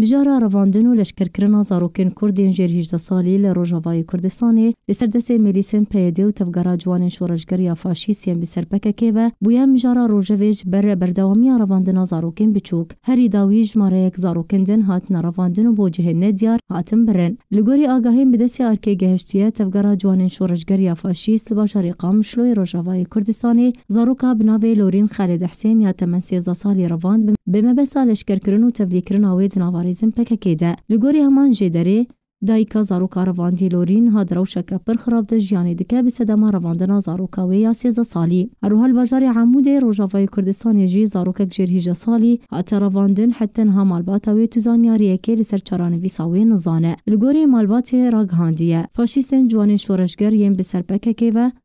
مژارە ڕەواندن و لەشکردکردنا زارۆکن کوردین ژێر هیچدە ساڵی لە ڕۆژاوای کوردستانی لەسەر دەسێ ملیسن پێدێ و تەفگەرا جوانین شۆڕژگەر یا فاشیسیان بسەرپەکەکێوە بویە مژارە ڕۆژەوێژ بەرە بەردەوامیان ڕەواندنا زارۆکن بچووک هەری داوی ژمارەیەک زارۆکندن هاتنە ڕەواندن و بۆ جهێنە دیار هاتم برن لە گۆری ئاگاهین بدەستی ئارکێ گەهشتیە تەفگەرا جوانین شۆڕژگەر یا فاشیست لە باشاریقام شلۆی ڕۆژاوای کوردستانی زارۆکا بناوێ لۆرین خالێ دەحسێن یا تەمەسیێزە ساڵی ڕەواند بمەبەسا لەشکردکردن و تەبلیکردن ئاوێ جناواری مکانیزم پککیده لگوری همان جدره دایکا زاروکا رواندی لورین ها دروشکا پر خراب ده جیان دکه به سدما رواندنا زاروکا و یا سیزه سالی اروها البجار عمود روژاوای کردستان جی زاروکا جیر هیجا سالی رواندن حتی ها مالباتا و توزانیاری اکی لسر چران ساوی نزانه لگوری مالبات راگهاندیه فاشیستن جوان شورشگر یم به سرپکه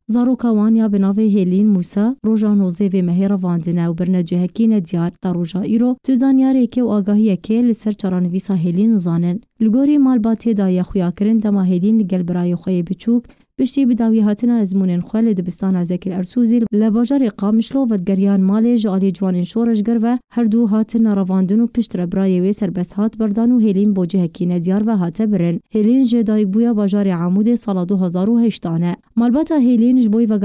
زاروكا وانيا بنافي هيلين موسا روجا نوزي في مهيرا واندنا وبرنامج هكينا ديار تا روجا ايرو تو زانياري كي واغاهي كي لسر چرانويسا هيلين زانن لګوري مالباتي دا يا خويا کرن دما هيلين لګل براي خوې بچوک بشتی بداوی هاتنا ازمونن خوال دبستانا زکی ارسوزی لباجار قامشلو و دگریان مالی جالی جوان شورش گر و هر دو هاتن رواندن و پشت ربرای وی سربست هات بردان و هلین بوجه هکی ندیار و هات برن جه جدایگ بویا باجار عمود سال هشتانه. مالبتا هیلین جبوی و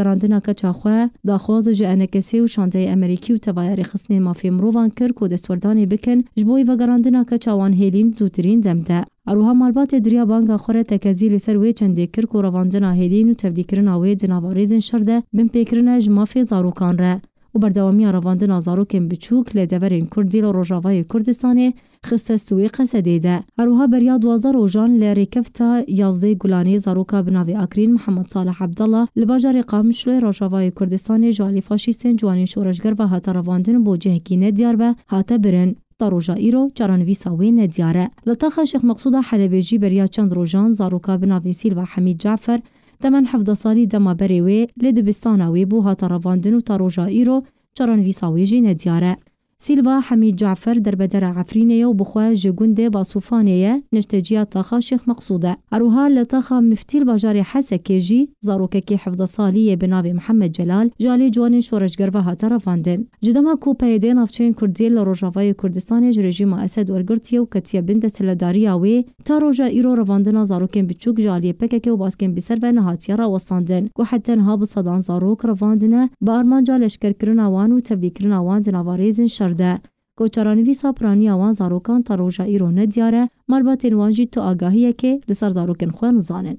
دا خواز جه انکسی و شانته امریکی و توایر خصنی مافی مروان کر کو دستوردانی بکن جبوی و گراندنا کچاوان هیلین زودترین دمده Eroha malbatê diriya Banka Xwe tekezî li ser wê çendê kir ku revantina hêdîn û tevdîkirina wê di navarêzên şer de bin pêkirine ji mafê zarokan re. û berdewamiya revandina zarokên biçûk lê deverên Kurdî li Rojavayê Kurdistanê xiste stûyê qesedê de. Eroha beriya duwazda rojan li rêkefta yazdê gulanê zaroka binavê Akrîn Mihemed Saleh Abdallah li bajarê Qamişloê Rojavayê Kurdistanê ji alî faşîstên ciwanên şoreşger ve hata revandin bo cihekî nediyar ve hate birin. تا روژا ایرو چاران وی ساوی ندیاره لطاقه شیخ مقصود حلبی جی بریا چند روژان زاروکا بناویسیل و حمید جعفر دمن حفظ سالی دما بریوی لدبستان وی بو هاتا رواندن و تا روژا ایرو چاران وی ساوی جی ندیاره سيلفا حميد جعفر دربدر عفرينية وبخوا جوجندي باصوفانية نشتجيا طاخا شيخ مقصودة أروها لطاخا مفتي البجار حسكيجي زاروكي حفظ صالية بنابي محمد جلال جالي جوان شورج قربها ترافاندن جدما كوبا يدين افشين كردي لروجافاي كردستان رجيما أسد ورقرتيا وكتيا بنت سلداريا وي تاروجا إيرو رافاندنا زارو بتشوك جالي بكك وباسكن بسر نهاتيا را وصاندن كو حتى نهاب صدان زاروك رافاندنا بارمان جالش كركرنا وان وتبليكرنا وان دنافاريزن شر کرده. گوچارانوی ساپرانی آوان زاروکان تا روژایی رو ندیاره مال با تنوانجی تو آگاهیه که لسر زاروکن خوان زانن.